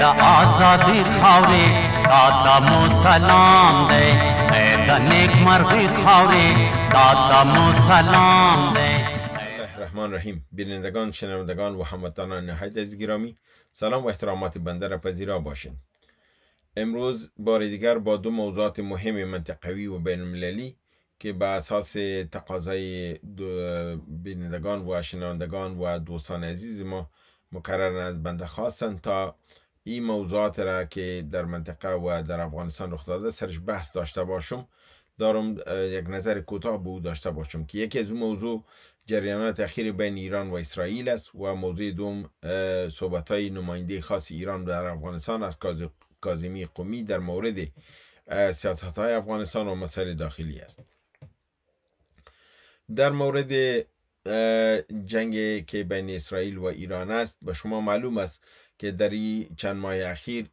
د آزادی خاورې تا ته مو سلام دی نیک مرغی مو سلام رحمان رحیم بینندگان شنوندگان و هموطنان نهایت از گرامی سلام و احترامات بنده را پذیرا باشین امروز بار دیگر با دو موضوعات مهم منطقوی و بین المللی که به اساس تقاضای بینندگان و شنوندگان و دوستان عزیز ما مکرر از بنده خواستند تا این موضوعات را که در منطقه و در افغانستان رخ داده سرش بحث داشته باشم دارم یک نظر کوتاه به او داشته باشم که یکی از اون موضوع جریانات اخیر بین ایران و اسرائیل است و موضوع دوم صحبت های نماینده خاص ایران در افغانستان از کازمی قومی در مورد سیاست های افغانستان و مسئله داخلی است در مورد جنگ که بین اسرائیل و ایران است به شما معلوم است که در چند ماه اخیر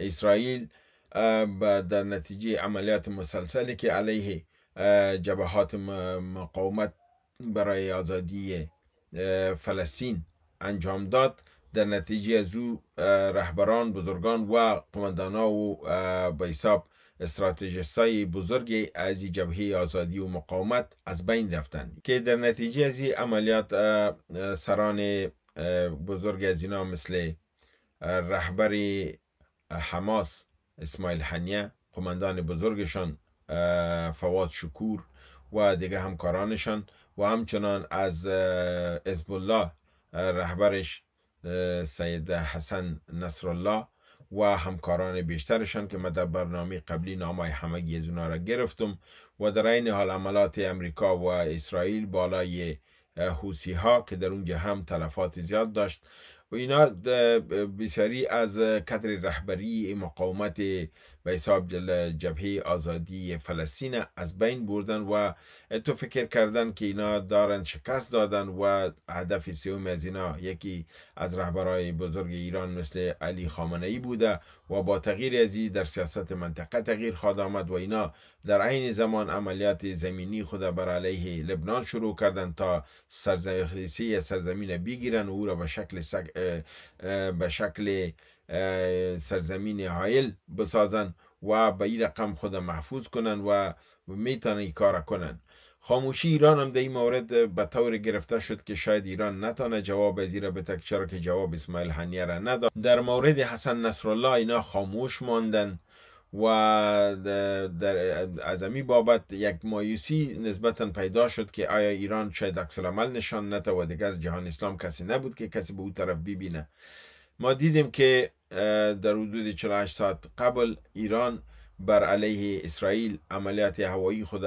اسرائیل در نتیجه عملیات مسلسلی که علیه جبهات مقاومت برای آزادی فلسطین انجام داد در نتیجه از او رهبران بزرگان و قماندانا و به حساب های بزرگ از جبهه آزادی و مقاومت از بین رفتند که در نتیجه از عملیات سران بزرگ از اینا مثل رهبر حماس اسماعیل حنیه قماندان بزرگشان فواد شکور و دیگه همکارانشان و همچنان از حزب الله رهبرش سید حسن نصرالله و همکاران بیشترشان که من در برنامه قبلی نامای همگی از اونا را گرفتم و در این حال عملات امریکا و اسرائیل بالای حوسی ها که در اونجا هم تلفات زیاد داشت و اینا بسیاری از کتر رهبری مقاومت به حساب جبهه آزادی فلسطین از بین بردن و تو فکر کردن که اینا دارن شکست دادن و هدف سیوم از اینا یکی از رهبرهای بزرگ ایران مثل علی خامنه ای بوده و با تغییر ازی در سیاست منطقه تغییر خواهد آمد و اینا در عین زمان عملیات زمینی خود بر علیه لبنان شروع کردن تا سرزمین سرزمین بگیرن و او را به شکل به شکل سرزمین حایل بسازن و به این رقم خود محفوظ کنن و میتونن این کار کنن خاموشی ایران هم در این مورد به طور گرفته شد که شاید ایران نتانه جواب از به بتک که جواب اسماعیل هنیه را نداد در مورد حسن نصرالله اینا خاموش ماندن و در از امی بابت یک مایوسی نسبتا پیدا شد که آیا ایران شاید عمل نشان نته و دیگر جهان اسلام کسی نبود که کسی به او طرف ببینه ما دیدیم که در حدود 48 ساعت قبل ایران بر علیه اسرائیل عملیات هوایی خود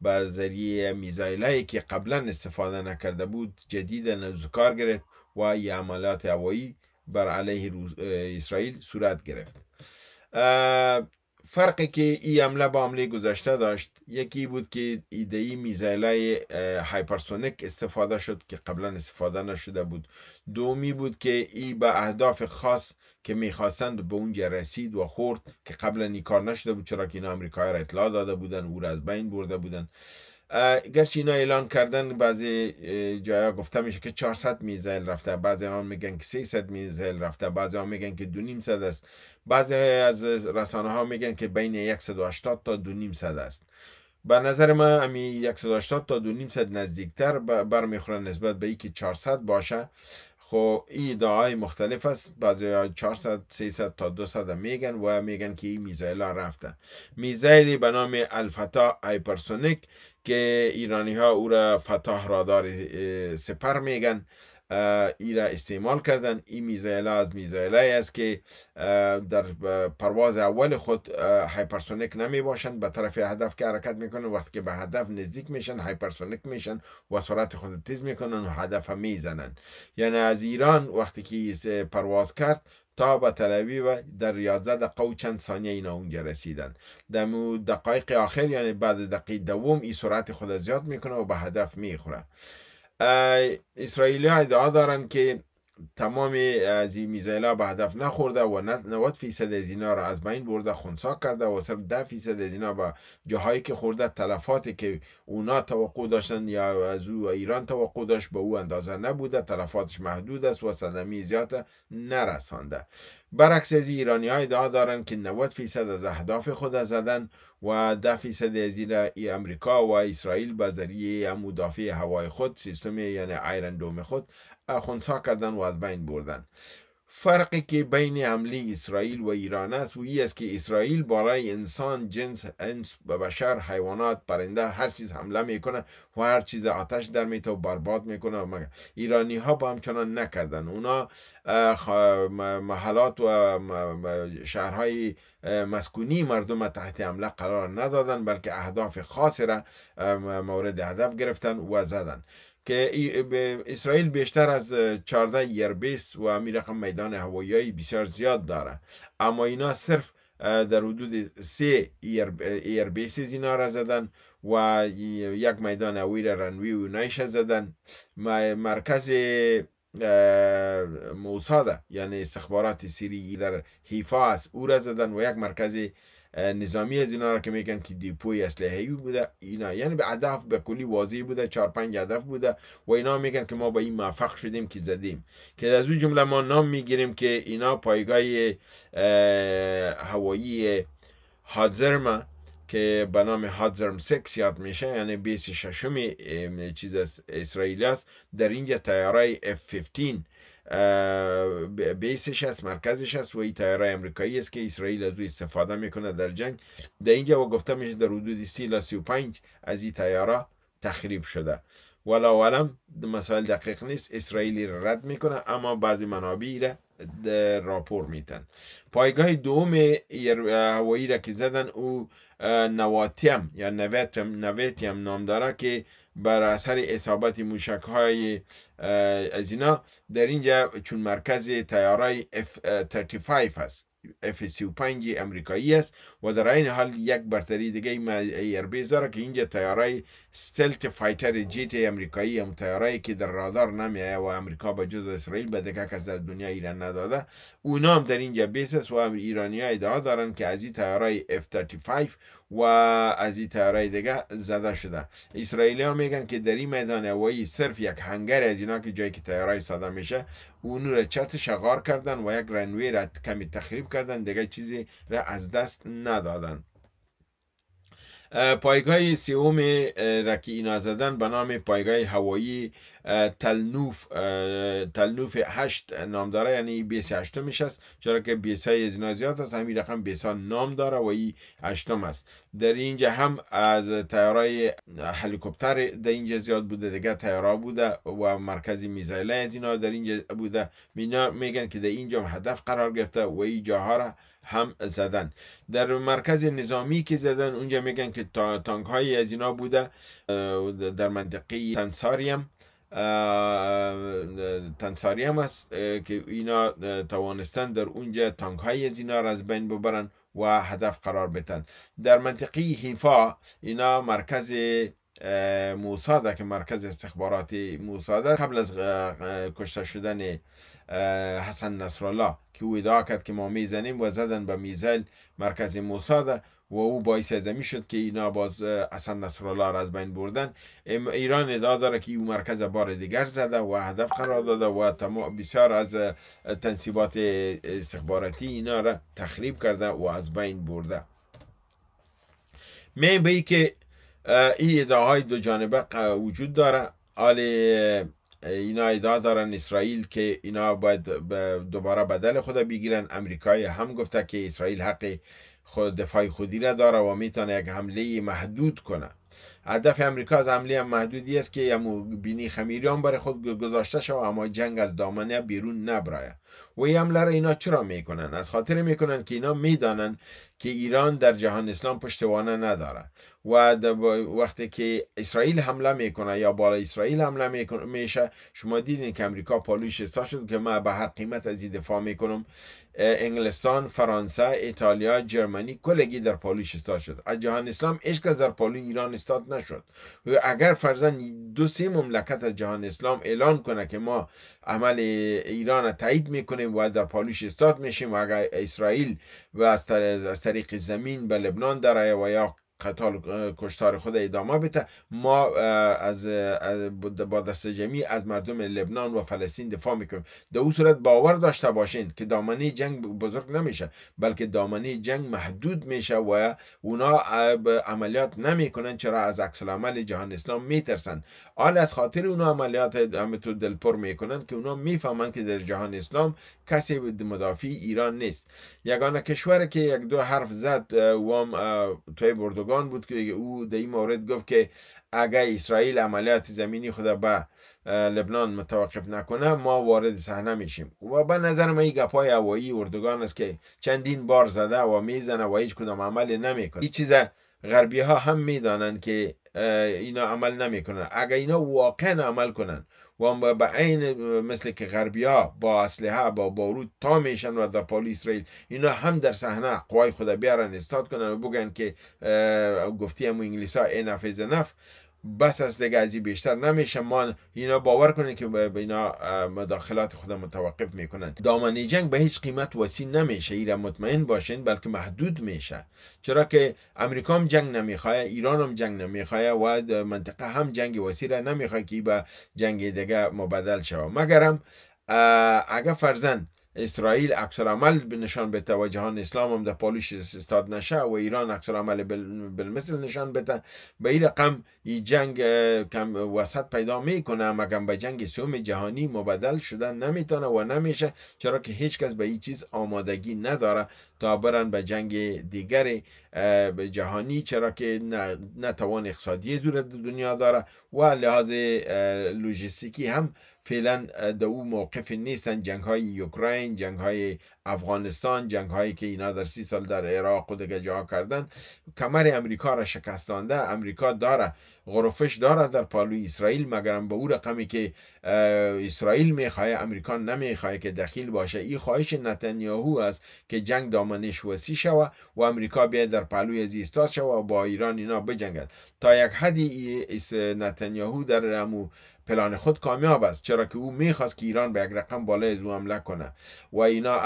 به ذریعه میزایلی که قبلا استفاده نکرده بود جدید کار گرفت و یه عملیات هوایی بر علیه اسرائیل صورت گرفت فرقی که ای حمله با حمله گذشته داشت یکی بود که ای های هایپرسونیک استفاده شد که قبلا استفاده نشده بود دومی بود که ای به اهداف خاص که میخواستند به اونجا رسید و خورد که قبلا این کار نشده بود چرا که این امریکای را اطلاع داده بودن او را از بین برده بودن گرچه اینا اعلان کردن بعضی جایا گفته میشه که 400 میزایل رفته بعضی ها میگن که 300 میزایل رفته بعضی ها میگن که صد است بعضی از رسانه ها میگن که بین 180 تا صد است به نظر من امی 180 تا صد نزدیکتر برمیخوره نسبت به اینکه 400 باشه خب این دعای مختلف است بعضی ها 400 300 تا 200 میگن و میگن که این میزایل ها رفته میزایلی به نام الفتا هایپرسونیک که ایرانی ها او را فتح رادار سپر میگن ای را استعمال کردن این میزایل از میزایل است که در پرواز اول خود هایپرسونیک نمی باشند، به طرف هدف که حرکت میکنن وقتی که به هدف نزدیک میشن هایپرسونیک میشن و سرعت خود تیز میکنن و هدف میزنن یعنی از ایران وقتی که پرواز کرد تا به تلوی و در یازده دقیقه و چند ثانیه اینا اونجا رسیدن در دقایق آخر یعنی بعد دقیقه دوم این سرعت خود زیاد میکنه و به هدف میخوره اسرائیلی ها ادعا دارن که تمام از این میزایلا به هدف نخورده و 90 فیصد از اینا را از بین برده خونسا کرده و صرف 10 فیصد از اینا به جاهایی که خورده تلفاتی که اونا توقع داشتن یا از او ایران توقع داشت به او اندازه نبوده تلفاتش محدود است و صدمی زیاده نرسانده برعکس از ایرانی ها ادعا دارند که 90 فیصد از اهداف خود را زدن و 10 فیصد از ای امریکا و اسرائیل به ذریعه مدافع هوای خود سیستم یعنی آیرن دوم خود خونسا کردن و از بین بردن فرقی که بین عملی اسرائیل و ایران است و است که اسرائیل برای انسان جنس انس و بشر حیوانات پرنده هر چیز حمله میکنه و هر چیز آتش در میتو و برباد میکنه مگر ایرانی ها با همچنان نکردن اونا محلات و شهرهای مسکونی مردم تحت حمله قرار ندادن بلکه اهداف خاصی را مورد هدف گرفتن و زدن که اسرائیل بیشتر از 14 یربیس و همی رقم میدان هوایی بسیار زیاد داره اما اینا صرف در حدود سه ایربیس اینا را زدن و یک میدان هوایی را رنوی و نایش زدن مرکز موساده یعنی استخبارات سیری در حیفا است او را زدن و یک مرکز نظامی از اینا را که میگن که دیپوی اسلحه بوده اینا یعنی به هدف به کلی واضح بوده چهار پنج هدف بوده و اینا میگن که ما با این موفق شدیم که زدیم که از اون جمله ما نام میگیریم که اینا پایگاه هوایی هادزرما که به نام هادزرم سکس یاد میشه یعنی بیس ششم چیز اسرائیل است در اینجا تیاره F-15 بیسش است مرکزش است و این امریکایی است که اسرائیل از او استفاده میکنه در جنگ در اینجا و گفته میشه در حدود 30 تا 35 از این تیاره تخریب شده ولا ولم مسائل دقیق نیست اسرائیلی رد میکنه اما بعضی منابعی را راپور میتن پایگاه دوم هوایی را که زدن او نواتیم یا نویتیم نام داره که بر اثر اصابت موشک های از اینا در اینجا چون مرکز تیارای F-35 هست اف پنجی امریکایی است و در این حال یک برتری دیگه ایربیز داره که اینجا تیاره ستلت فایتر جیت امریکایی هم تیاره که در رادار آیا و امریکا با جز اسرائیل به دکه کس در دنیا ایران نداده اونا هم در اینجا بیس است و ایرانی ها ادعا دارن که از این تیاره F-35 و از این تیاره دیگه زده شده اسرائیلی ها میگن که در این میدان هوایی صرف یک هنگر از اینا که جایی که تیاره ساده میشه اون را چت شغار کردن و یک رنوی را کمی تخریب کردن دیگه چیزی را از دست ندادن پایگاه سیوم را که اینا زدن به نام پایگاه هوایی تلنوف تلنوف هشت نام داره یعنی بیس هشتم است چرا که بیس های از زیاد است همین رقم بیس ها نام داره و ای هشتم است در اینجا هم از تیارای هلیکوپتر در اینجا زیاد بوده دیگه تیاره بوده و مرکزی میزایله از اینا در اینجا بوده میگن که در اینجا هدف قرار گرفته و این جاها را هم زدن در مرکز نظامی که زدن اونجا میگن که تانک های از اینا بوده در منطقه تنساریم تنساریم است که اینا توانستن در اونجا تانک های از اینا را از بین ببرن و هدف قرار بتن در منطقه حیفا اینا مرکز موساده که مرکز استخبارات موساده قبل از کشته شدن حسن نصرالله که او ادعا کرد که ما میزنیم و زدن به میزل مرکز موساد و او باعث زمین شد که اینا باز حسن نصرالله را از بین بردن ایران ادعا داره که او مرکز بار دیگر زده و هدف قرار داده و بسیار از تنصیبات استخباراتی اینا را تخریب کرده و از بین برده می که این ادعاهای دو جانبه وجود داره آل اینا ادعا دارن اسرائیل که اینا باید دوباره بدل خدا بگیرن امریکای هم گفته که اسرائیل حق خود دفاع خودی را داره و میتونه یک حمله محدود کنه هدف امریکا از حمله محدودی است که یمو بینی خمیریان بر برای خود گذاشته شد اما جنگ از دامنه بیرون نبراید و این حمله اینا چرا میکنن از خاطر میکنن که اینا میدانن که ایران در جهان اسلام پشتوانه نداره و وقتی که اسرائیل حمله میکنه یا بالا اسرائیل حمله میشه شما دیدین که امریکا پالوش استا شد که ما به هر قیمت از این دفاع میکنم انگلستان فرانسه ایتالیا جرمنی کلگی در پالوش استا شد از جهان اسلام هیچ در پالو ایران استاد نشد و اگر فرزن دو سه مملکت از جهان اسلام اعلان کنه که ما عمل ایران را تایید میکنیم و در پالوش استاد میشیم و اگر اسرائیل و از طریق زمین به لبنان در و یا قتال کشتار خود ادامه بده ما از با دست جمعی از مردم لبنان و فلسطین دفاع میکنیم در او صورت باور داشته باشین که دامنه جنگ بزرگ نمیشه بلکه دامنه جنگ محدود میشه و اونا عملیات نمیکنن چرا از عکس عمل جهان اسلام میترسن حال از خاطر اونا عملیات همتو دلپر میکنن که اونا میفهمن که در جهان اسلام کسی مدافع ایران نیست یگانه کشور که یک دو حرف زد وام توی بردو بزرگان بود که او در این مورد گفت که اگر اسرائیل عملیات زمینی خود به لبنان متوقف نکنه ما وارد صحنه میشیم و به نظر ما این گپای هوایی اردوگان است که چندین بار زده و میزنه و هیچ کدام عمل نمیکنه این چیز غربی ها هم میدانند که اینا عمل نمیکنن اگر اینا واقعا عمل کنن و به عین مثل که غربیا با اسلحه با بارود تا میشن و در پالی اسرائیل اینا هم در صحنه قوای خود بیارن استاد کنن و بگن که گفتی هم انگلیس ها این نف بس از دیگه از بیشتر نمیشه ما اینا باور کنید که اینا مداخلات خود متوقف میکنن دامنه جنگ به هیچ قیمت وسیع نمیشه ایران مطمئن باشین بلکه محدود میشه چرا که امریکا هم جنگ نمیخواه ایران هم جنگ نمیخواه و منطقه هم جنگ وسیع را نمیخواد که به جنگ دیگه مبدل شوه مگرم اگر فرزن اسرائیل اکثر عمل نشان بده و جهان اسلام هم در پالوش استاد نشه و ایران اکثر عمل بالمثل نشان بده به این رقم این جنگ کم وسط پیدا میکنه مگم به جنگ سوم جهانی مبدل شدن نمیتونه و نمیشه چرا که هیچ کس به این چیز آمادگی نداره تا برن به جنگ دیگر جهانی چرا که نه اقتصادی زور دنیا داره و لحاظ لوجستیکی هم فعلا در او موقف نیستن جنگ های یوکراین جنگ های افغانستان جنگ هایی که اینا در سی سال در عراق و دیگه جا کردن کمر امریکا را شکستانده امریکا داره غرفش دارد در پالوی اسرائیل مگرم به او رقمی که اسرائیل میخواهد امریکا نمیخواهد که دخیل باشه این خواهش نتنیاهو است که جنگ دامنش وسی شوه و امریکا بیاید در پالوی از ایستاد شوه و با ایران اینا بجنگد تا یک حدی نتنیاهو در رمو پلان خود کامیاب است چرا که او میخواست که ایران به یک رقم بالای از او حمله کنه و اینا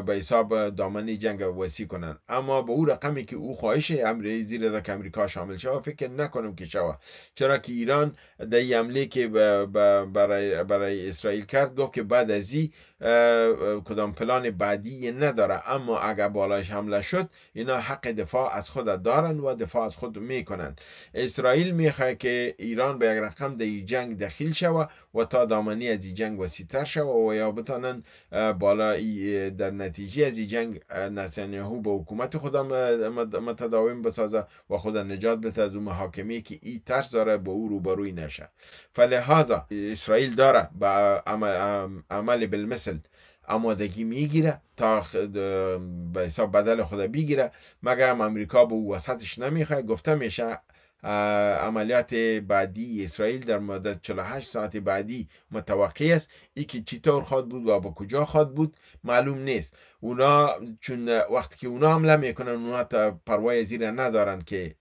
به حساب دامنی جنگ وسی کنن اما به او رقمی که او خواهش امری زیر که امریکا شامل شوه فکر نکنم که شوه چرا که ایران در حمله که برای, برای اسرائیل کرد گفت که بعد از کدام پلان بعدی نداره اما اگر بالاش حمله شد اینا حق دفاع از خود دارن و دفاع از خود میکنن اسرائیل میخواه که ایران به یک رقم در جنگ دخیل شوه و تا دامنی از این جنگ وسیتر شوه و یا بتانن بالا در نتیجه از این جنگ نتانیاهو به حکومت خود متداوم بسازه و خود نجات بده از اون محاکمه که ای ترس داره به او روبروی نشه فلهذا اسرائیل داره به عمل آمادگی میگیره تا به حساب بدل خدا بگیره مگر امریکا به وسطش نمیخواد گفته میشه عملیات بعدی اسرائیل در مدت 48 ساعت بعدی متوقع است ای که چطور خواد بود و با کجا خواد بود معلوم نیست اونا چون وقتی که اونا حمله میکنن اونا تا پروای زیر ندارن که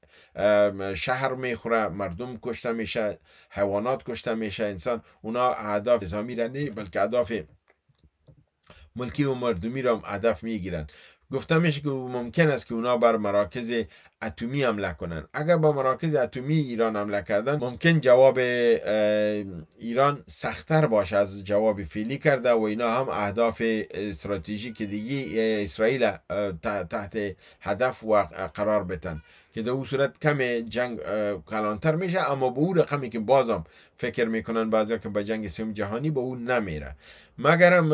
شهر میخوره مردم کشته میشه حیوانات کشته میشه انسان اونا اهداف نظامی را بلکه اهداف ملکی و مردمی را هدف میگیرند گفتمش که ممکن است که اونا بر مراکز اتمی حمله کنند اگر با مراکز اتمی ایران حمله کردن ممکن جواب ایران سختتر باشه از جواب فیلی کرده و اینا هم اهداف استراتژیک دیگه اسرائیل تحت هدف و قرار بتن که در او صورت کم جنگ کلانتر میشه اما به او رقمی که بازم فکر میکنن بعضیا که به جنگ سوم جهانی به او نمیره مگرم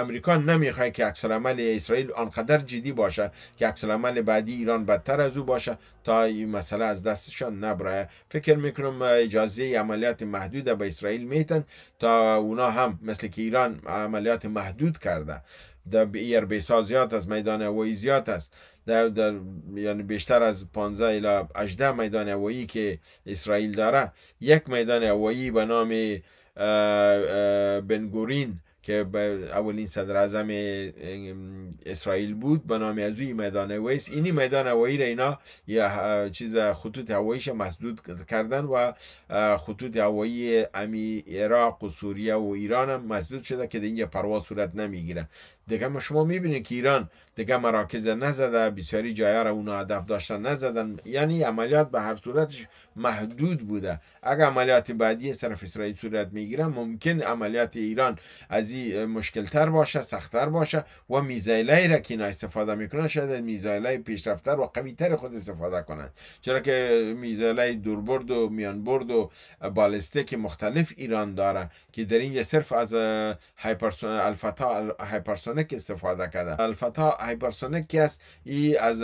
امریکا نمیخواد که عکس عمل اسرائیل آنقدر جدی باشه که عکس عمل بعدی ایران بدتر از او باشه تا این مسئله از دستشان نبره فکر میکنم اجازه عملیات محدود به اسرائیل میتن تا اونا هم مثل که ایران عملیات محدود کرده در ایر زیاد میدان هوایی زیاد است در, در یعنی بیشتر از 15 الا 18 میدان هوایی که اسرائیل داره یک میدان هوایی به نام بنگورین که اولین صدر اعظم اسرائیل بود به نام از این میدان هوایی اینی میدان هوایی را اینا یا چیز خطوط هواییش مسدود کردن و خطوط هوایی امی عراق و سوریه و ایران هم مسدود شده که در اینجا پرواز صورت نمیگیره دیگه ما شما میبینید که ایران دیگه مراکز نزده بسیاری جایا را اونا هدف داشتن نزدن یعنی عملیات به هر صورتش محدود بوده اگر عملیات بعدی طرف اسرائیل صورت میگیره ممکن عملیات ایران از این مشکلتر باشه سختتر باشه و میزایلی را که اینا استفاده میکنن شاید میزایلی پیشرفتر و قوی تر خود استفاده کنند چرا که میزایلای دوربرد و برد و بالستیک مختلف ایران داره که در این صرف از هایپرسون الفتا هایپرسون هایپرسونیک استفاده کرده الفتا هایپرسونیک است ای از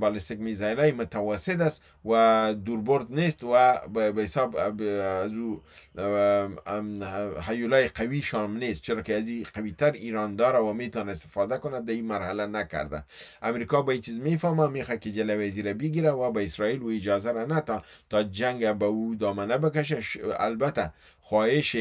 بالستیک میزایلای متوسط است و دوربرد نیست و به حساب از او حیولای قوی شام نیست چرا که از این تر ایران داره و میتونه استفاده کنه در این مرحله نکرده امریکا به چیز میفهمه میخه که جلوی زیره بگیره و به اسرائیل و اجازه را نه تا جنگ به او دامنه بکشه البته خواهش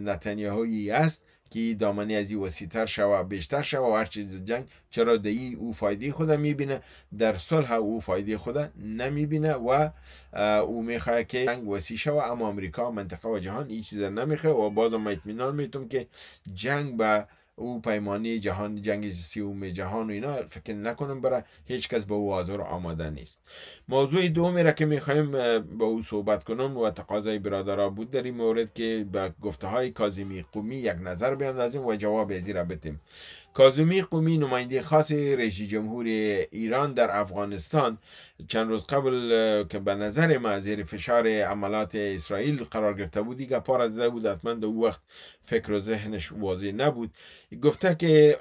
نتانیاهویی است که دامنه از این تر شوه بیشتر شوه و هر چیز جنگ چرا ای او فایده خود میبینه در صلح او فایده خود نمیبینه و او میخواه که جنگ وسیع شوه اما امریکا منطقه و جهان این چیز نمیخواه و بازم اطمینان میتونم که جنگ به او پیمانی جهان جنگ سیوم جهان و اینا فکر نکنم برای هیچ کس به او آزار آماده نیست موضوع دومی را که میخوایم با او صحبت کنم و تقاضای برادرها بود در این مورد که به گفته های کازیمی قومی یک نظر بیاندازیم و جواب ازی را بتیم کازمی قومی نماینده خاص رئیس جمهور ایران در افغانستان چند روز قبل که به نظر ما زیر فشار عملات اسرائیل قرار گرفته بود دیگه پار از بود حتما در وقت فکر و ذهنش واضح نبود گفته که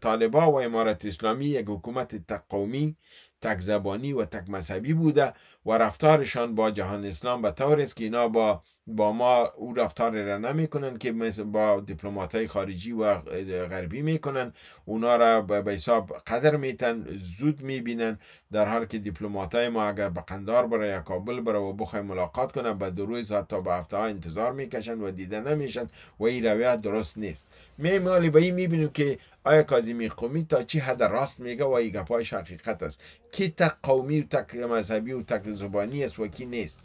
طالبا و امارت اسلامی یک حکومت تقومی تک زبانی و تک مذهبی بوده و رفتارشان با جهان اسلام به طور است که اینا با با ما او رفتار را نمیکنن که مثل با دیپلمات های خارجی و غربی میکنن اونا را به حساب قدر میتن زود میبینن در حال که دیپلمات های ما اگر به قندار بره یا کابل بره و بخوای ملاقات کنه به دو روز تا به هفته ها انتظار میکشن و دیده نمیشن و این رویه درست نیست میمالی به این میبینیم که آیا کازیمی قومی تا چی حد راست میگه و این گپایش حقیقت است کی تک قومی و تک مذهبی و تک زبانی است و کی نیست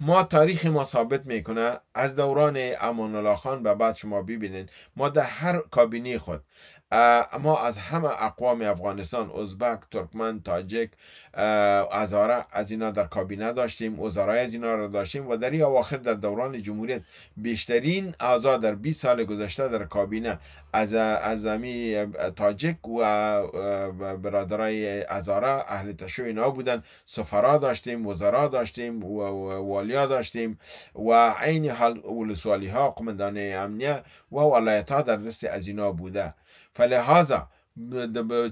ما تاریخ ما ثابت میکنه از دوران امان الله خان به بعد شما ببینین ما در هر کابینه خود ما از همه اقوام افغانستان ازبک ترکمن تاجک ازاره از اینا در کابینه داشتیم وزرای از اینا را داشتیم و در این اواخر در دوران جمهوریت بیشترین اعضا در 20 سال گذشته در کابینه از از تاجک و برادرای ازاره اهل تشو اینا بودن سفرا داشتیم وزرا داشتیم و والیا داشتیم و عین حال ولسوالی ها قمندان امنیه و ولایت ها در دست از اینا بوده فلهذا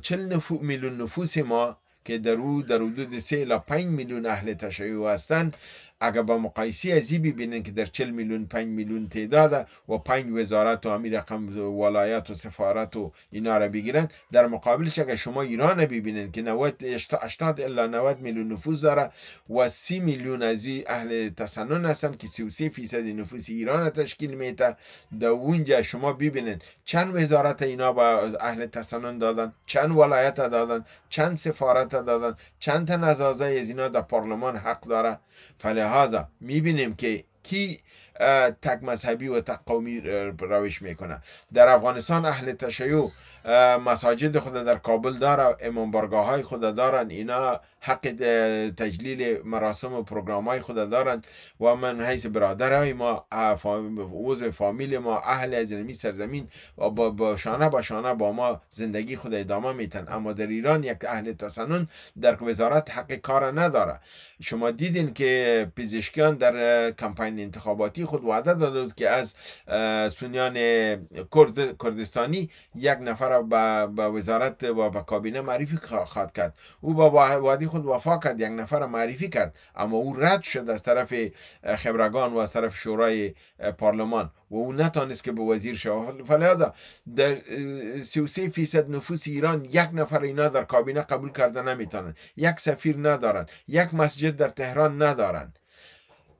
چل میلیون نفوس ما که در او در حدود 3 الی 5 میلیون اهل تشیع هستند اگر با مقایسه از ببینن که در 40 میلیون 5 میلیون تعداد و 5 وزارت و همین رقم ولایت و سفارت و اینا را بگیرن در مقابلش اگر شما ایران ببینن که 90 80 الا 90 میلیون نفوذ داره و 30 میلیون از اهل تسنن هستن که 33 فیصد نفوس ایران تشکیل میده در اونجا شما ببینن چند وزارت اینا با اهل تسنن دادن چند ولایت دادن چند سفارت دادن چند تا نزازه از اینا در پارلمان حق داره فلها haza mi binim ki ki تک مذهبی و تک قومی روش میکنه در افغانستان اهل تشیع مساجد خود در کابل داره امام بارگاه های خود دارن اینا حق تجلیل مراسم و پروگرام های خود دارن و من حیث های ما اوز فامیل ما اهل از سرزمین و با شانه با شانه با ما زندگی خود ادامه میتن اما در ایران یک اهل تسنن در وزارت حق کار نداره شما دیدین که پزشکان در کمپین انتخاباتی خود وعده داده بود که از سنیان کرد، کردستانی یک نفر را به وزارت و به کابینه معرفی خواهد کرد او با وعده خود وفا کرد یک نفر را معرفی کرد اما او رد شد از طرف خبرگان و از طرف شورای پارلمان و او نتانست که به وزیر شود فلیازا در 33 فیصد نفوس ایران یک نفر اینا در کابینه قبول کرده نمیتونن یک سفیر ندارند. یک مسجد در تهران ندارن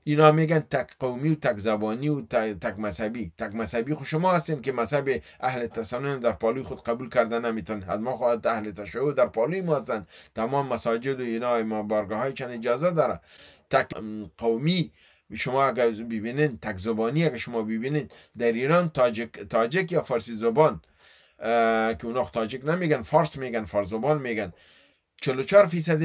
اینا میگن تک قومی و تک زبانی و تک مذهبی تک مذهبی خود خب شما هستین که مذهب اهل تسنن در پالوی خود قبول کرده نمیتون ما خواهد اهل تشیع در پالوی ما هستن تمام مساجد و اینا ما بارگاه های چند اجازه داره تک قومی شما اگر ببینین تک زبانی اگر شما ببینین در ایران تاجک, تاجک یا فارسی زبان که اونا خب تاجک نمیگن فارس میگن فارس زبان میگن 44 فیصد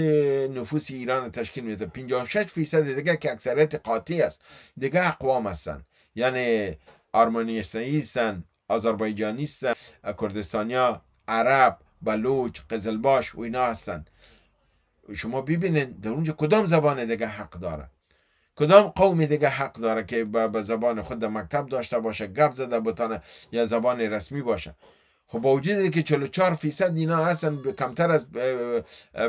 نفوس ایران تشکیل میده 56 فیصد دیگه که اکثریت قاطی است دیگه اقوام هستند، یعنی آرمانیستانی هستن آذربایجانی هستن کردستانیا عرب بلوچ قزلباش و اینا هستن شما ببینید در اونجا کدام زبان دیگه حق داره کدام قوم دیگه حق داره که به زبان خود مکتب داشته باشه گپ زده بتانه یا زبان رسمی باشه خب با وجود که 44 فیصد اینا هستن کمتر از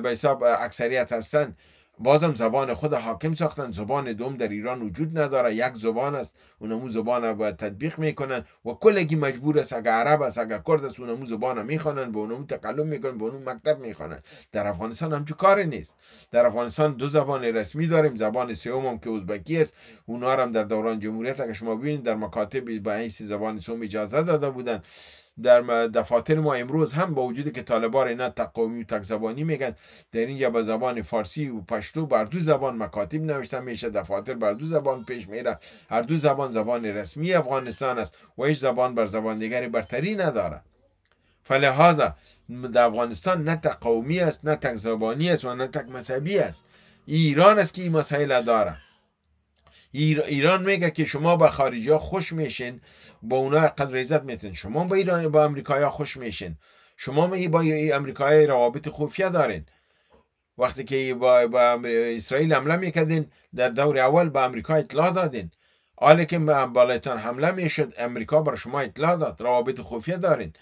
به حساب اکثریت هستن بازم زبان خود حاکم ساختن زبان دوم در ایران وجود نداره یک زبان است اونمو زبان باید تطبیق میکنن و کلگی مجبور است اگر عرب است اگر کرد است اونمو زبان میخوانن به اونمو تقلم میکنن به اونمو مکتب میخوانن در افغانستان همچو کاری نیست در افغانستان دو زبان رسمی داریم زبان سیوم هم که ازبکی است اونا هم در دوران جمهوریت اگر شما ببینید در مکاتب به این سی زبان سوم اجازه داده بودن در دفاتر ما امروز هم با وجود که طالبان اینا تقومی و تک زبانی میگن در اینجا به زبان فارسی و پشتو بر دو زبان مکاتب نوشته میشه دفاتر بر دو زبان پیش میره هر دو زبان زبان رسمی افغانستان است و هیچ زبان بر زبان دیگری برتری نداره فلهذا در افغانستان نه تقومی است نه تک زبانی است و نه تک مذهبی است ایران است که این مسائل داره ایران میگه که شما به خارجی ها خوش میشین با اونا قدر عزت میتین شما با ایران با امریکایی ها خوش میشین شما می با امریکای روابط خفیه دارین وقتی که با, اسرائیل حمله میکردین در دور اول به امریکا اطلاع دادین حالا که بالایتان حمله میشد امریکا بر شما اطلاع داد روابط خفیه دارین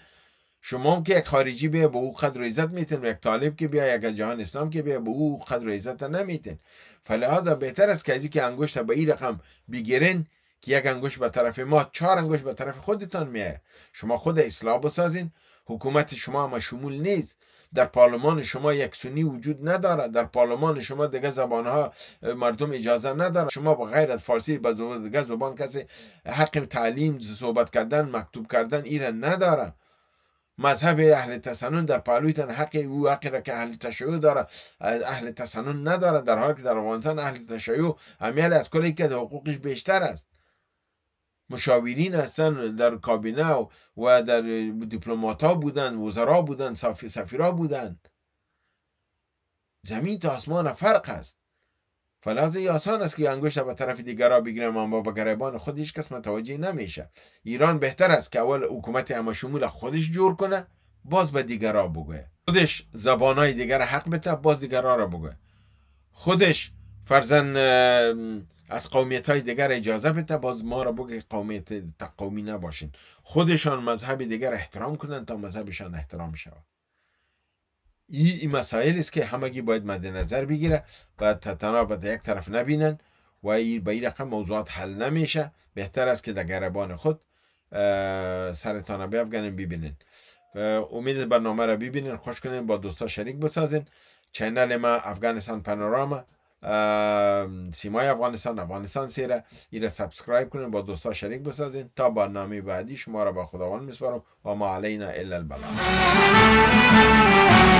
شما که یک خارجی بیا به او قدر عزت میتین و یک طالب که بیا یک جهان اسلام که بیا به او قدر عزت نمیتین فلحاظا بهتر است که از که انگشت به این رقم بگیرین که یک انگشت به طرف ما چهار انگشت به طرف خودتان میه. شما خود اصلاح بسازین حکومت شما هم شمول نیست در پارلمان شما یک سنی وجود نداره در پارلمان شما دیگه زبانها مردم اجازه نداره شما با غیر از فارسی به دیگه زبان کسی حق تعلیم صحبت کردن مکتوب کردن ایران نداره مذهب اهل تسنن در تن حق او حقی را که اهل تشیع داره اهل تسنن نداره در حالی که در افغانستان اهل تشیع همیل از کلی که حقوقش بیشتر است مشاورین هستن در کابینه و, در دیپلمات ها بودن وزرا بودن سفیرا بودن زمین تا آسمان فرق است ای آسان است که انگشت به طرف دیگرا بگیرم اما به گریبان خود هیچ کس متوجه نمیشه ایران بهتر است که اول حکومت اما شمول خودش جور کنه باز به دیگرا بگه خودش زبانای دیگر حق بته باز دیگر را بگه خودش فرزن از قومیت های دیگر اجازه بده باز ما را بگه قومیت تقومی نباشین خودشان مذهب دیگر احترام کنند تا مذهبشان احترام شود این مسائل است که همگی باید مد نظر بگیره و تنها یک طرف نبینن و این به این رقم موضوعات حل نمیشه بهتر است که در گربان خود سرتان افغانن ببینین امید برنامه را ببینین خوش کنین با دوستا شریک بسازین چینل ما افغانستان پانوراما سیمای افغانستان افغانستان سیره ای را سبسکرایب کنین با دوستا شریک بسازین تا برنامه بعدی شما را با خداوند میسپارم و ما علینا الا البلاغ